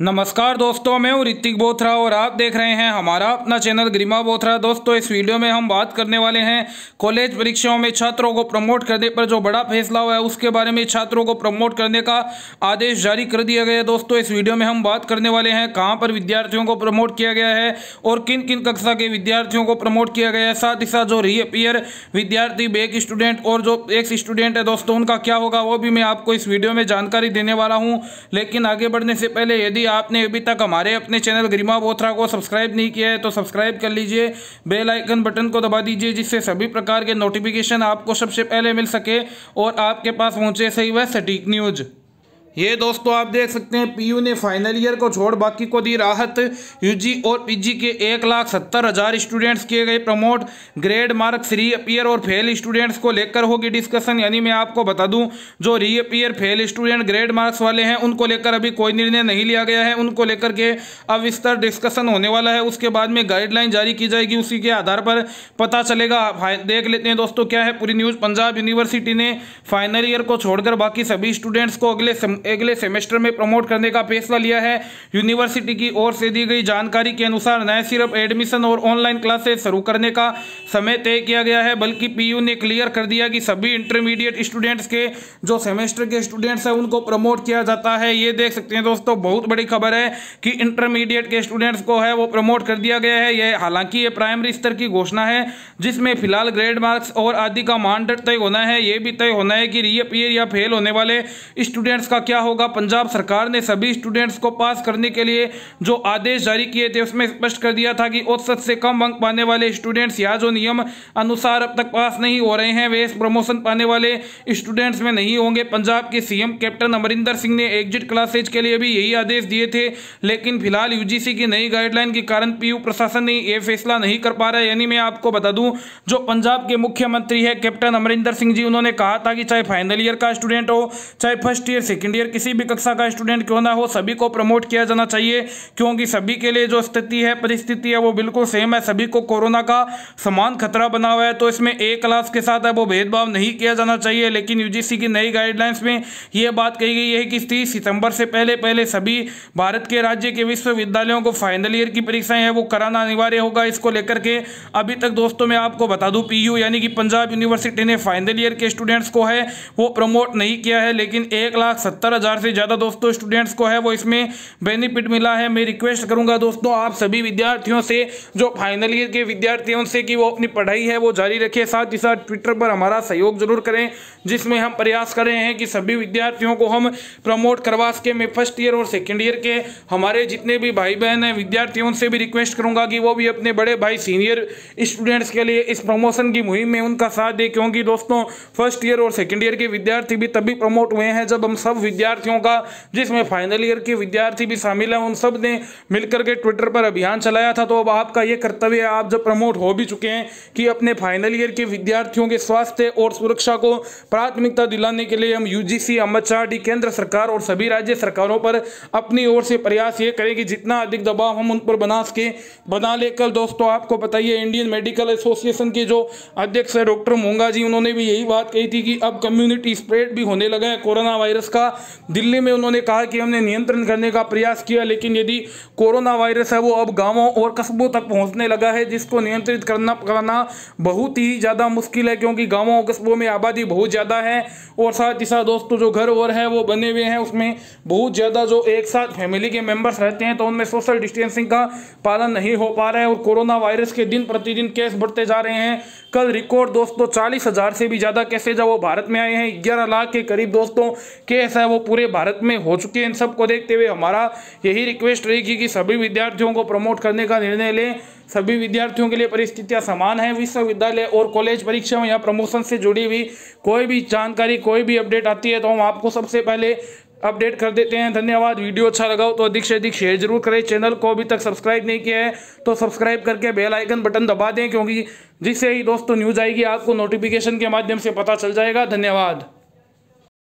नमस्कार दोस्तों मैं हूँ ऋतिक बोथरा और आप देख रहे हैं हमारा अपना चैनल ग्रीमा बोथरा दोस्तों इस वीडियो में हम बात करने वाले हैं कॉलेज परीक्षाओं में छात्रों को प्रमोट करने पर जो बड़ा फैसला हुआ है उसके बारे में छात्रों को प्रमोट करने का आदेश जारी कर दिया गया है दोस्तों इस वीडियो में हम बात करने वाले हैं कहाँ पर विद्यार्थियों को प्रमोट किया गया है और किन किन कक्षा के विद्यार्थियों को प्रमोट किया गया है साथ ही साथ जो रीअपियर विद्यार्थी बेक स्टूडेंट और जो एक्स स्टूडेंट है दोस्तों उनका क्या होगा वो भी मैं आपको इस वीडियो में जानकारी देने वाला हूँ लेकिन आगे बढ़ने से पहले यदि आपने अभी तक हमारे अपने चैनल गरिमा बोथरा को सब्सक्राइब नहीं किया है तो सब्सक्राइब कर लीजिए बेल आइकन बटन को दबा दीजिए जिससे सभी प्रकार के नोटिफिकेशन आपको सबसे पहले मिल सके और आपके पास पहुंचे सही वह सटीक न्यूज़ ये दोस्तों आप देख सकते हैं पीयू ने फाइनल ईयर को छोड़ बाकी को दी राहत यूजी और पीजी के एक लाख सत्तर हज़ार स्टूडेंट्स किए गए promote grade mark reappear और फेल स्टूडेंट्स को लेकर होगी डिस्कशन यानी मैं आपको बता दूं जो reappear fail student grade marks वाले हैं उनको लेकर अभी कोई निर्णय नहीं लिया गया है उनको लेकर के अब विस्तार डिस्कशन होने वाला है उसके बाद में गाइडलाइन जारी की जाएगी उसी के आधार पर पता चलेगा देख लेते हैं दोस्तों क्या है पूरी न्यूज़ पंजाब यूनिवर्सिटी ने फाइनल ईयर को छोड़कर बाकी सभी स्टूडेंट्स को अगले अगले सेमेस्टर में प्रमोट करने का फैसला लिया है यूनिवर्सिटी की ओर से दी गई जानकारी के अनुसार न सिर्फ एडमिशन और ऑनलाइन क्लासेस शुरू करने का समय तय किया गया है बल्कि पी ने क्लियर कर दिया कि सभी इंटरमीडिएट स्टूडेंट्स के जो सेमेस्टर के स्टूडेंट्स हैं उनको प्रमोट किया जाता है ये देख सकते हैं दोस्तों बहुत बड़ी खबर है कि इंटरमीडिएट के स्टूडेंट्स को है वो प्रमोट कर दिया गया है यह हालांकि ये प्राइमरी स्तर की घोषणा है जिसमें फिलहाल ग्रेड मार्क्स और आदि का मानदंड तय होना है ये भी तय होना है कि रीअपियर या फेल होने वाले स्टूडेंट्स का क्या होगा पंजाब सरकार ने सभी स्टूडेंट्स को पास करने के लिए जो आदेश जारी किए थे उसमें स्पष्ट कर दिया था कि औसत से कम अंक पाने वाले स्टूडेंट्स या जो नियम अनुसार अब तक पास नहीं हो रहे हैं वे इस प्रमोशन पाने वाले स्टूडेंट्स में नहीं होंगे पंजाब के सीएम कैप्टन अमरिंदर सिंह ने एग्जिट क्लासेज के लिए भी यही आदेश दिए थे लेकिन फिलहाल यूजीसी की नई गाइडलाइन के कारण पीयू प्रशासन ने यह फैसला नहीं कर पा रहा है यानी मैं आपको बता दूं जो पंजाब के मुख्यमंत्री है कैप्टन अमरिंदर सिंह जी उन्होंने कहा था कि चाहे फाइनल ईयर का स्टूडेंट हो चाहे फर्स्ट ईयर सेकेंड ईयर किसी भी कक्षा का स्टूडेंट क्यों ना हो सभी को प्रमोट किया जाना चाहिए क्योंकि सभी के लिए जो स्थिति है परिस्थिति है वो बिल्कुल सेम है सभी को कोरोना का समान खतरा बना हुआ है तो इसमें ए क्लास के साथ है वो भेदभाव नहीं किया जाना चाहिए लेकिन यू की नई गाइडलाइंस में ये बात कही गई है कि तीस सितंबर से पहले पहले सभी भारत के राज्य के विश्वविद्यालयों को फाइनल ईयर की परीक्षाएं हैं वो कराना अनिवार्य होगा इसको लेकर के अभी तक दोस्तों मैं आपको बता दूँ पी यानी कि पंजाब यूनिवर्सिटी ने फाइनल ईयर के स्टूडेंट्स को है वो प्रमोट नहीं किया है लेकिन एक लाख सत्तर सत्तर हज़ार से ज़्यादा दोस्तों स्टूडेंट्स को है वो इसमें बेनिफिट मिला है मैं रिक्वेस्ट करूँगा दोस्तों आप सभी विद्यार्थियों से जो फाइनल ईयर के विद्यार्थियों से कि वो अपनी पढ़ाई है वो जारी रखें साथ ही साथ ट्विटर पर हमारा सहयोग जरूर करें जिसमें हम प्रयास कर रहे हैं कि सभी विद्यार्थियों को हम प्रमोट करवा सकें मैं फर्स्ट ईयर और सेकेंड ईयर के हमारे जितने भी भाई बहन हैं विद्यार्थियों से भी रिक्वेस्ट करूँगा कि वो भी अपने बड़े भाई सीनियर स्टूडेंट्स के लिए इस प्रमोशन की मुहिम में उनका साथ दें क्योंकि दोस्तों फर्स्ट ईयर और सेकेंड ईयर के विद्यार्थी भी तभी प्रमोट हुए हैं जब हम सब विद्यार्थियों का जिसमें फाइनल ईयर के विद्यार्थी भी शामिल हैं उन सब ने मिलकर के ट्विटर पर अभियान चलाया था तो अब आपका ये कर्तव्य है आप जब प्रमोट हो भी चुके हैं कि अपने फाइनल ईयर के विद्यार्थियों के स्वास्थ्य और सुरक्षा को प्राथमिकता दिलाने के लिए हम यू अमित शाह केंद्र सरकार और सभी राज्य सरकारों पर अपनी ओर से प्रयास ये करें कि जितना अधिक दबाव हम उन पर बना सके बना लेकर दोस्तों आपको बताइए इंडियन मेडिकल एसोसिएशन के जो अध्यक्ष है डॉक्टर मोंगा जी उन्होंने भी यही बात कही थी कि अब कम्युनिटी स्प्रेड भी होने लगा है कोरोना वायरस का दिल्ली में उन्होंने कहा कि हमने नियंत्रण करने का प्रयास किया लेकिन यदि कोरोना वायरस है वो अब गांवों और कस्बों तक पहुंचने लगा है जिसको नियंत्रित करना करना बहुत ही ज़्यादा मुश्किल है क्योंकि गाँवों और कस्बों में आबादी बहुत ज़्यादा है और साथ ही साथ दोस्तों जो घर और है वो बने हुए हैं उसमें बहुत ज़्यादा जो एक साथ फैमिली के मेम्बर्स रहते हैं तो उनमें सोशल डिस्टेंसिंग का पालन नहीं हो पा रहा है और कोरोना वायरस के दिन प्रतिदिन केस बढ़ते जा रहे हैं कल रिकॉर्ड दोस्तों चालीस हज़ार से भी ज़्यादा केसेज है वो भारत में आए हैं ग्यारह लाख के करीब दोस्तों केस है वो पूरे भारत में हो चुके हैं इन सबको देखते हुए हमारा यही रिक्वेस्ट रहेगी कि सभी विद्यार्थियों को प्रमोट करने का निर्णय लें सभी विद्यार्थियों के लिए परिस्थितियां समान है विश्वविद्यालय और कॉलेज परीक्षाओं या प्रमोशन से जुड़ी हुई कोई भी जानकारी कोई भी अपडेट आती है तो हम आपको सबसे पहले अपडेट कर देते हैं धन्यवाद वीडियो अच्छा लगा हो तो अधिक से अधिक शेयर जरूर करें चैनल को अभी तक सब्सक्राइब नहीं किया है तो सब्सक्राइब करके बेल आइकन बटन दबा दें क्योंकि जिससे ही दोस्तों न्यूज़ आएगी आपको नोटिफिकेशन के माध्यम से पता चल जाएगा धन्यवाद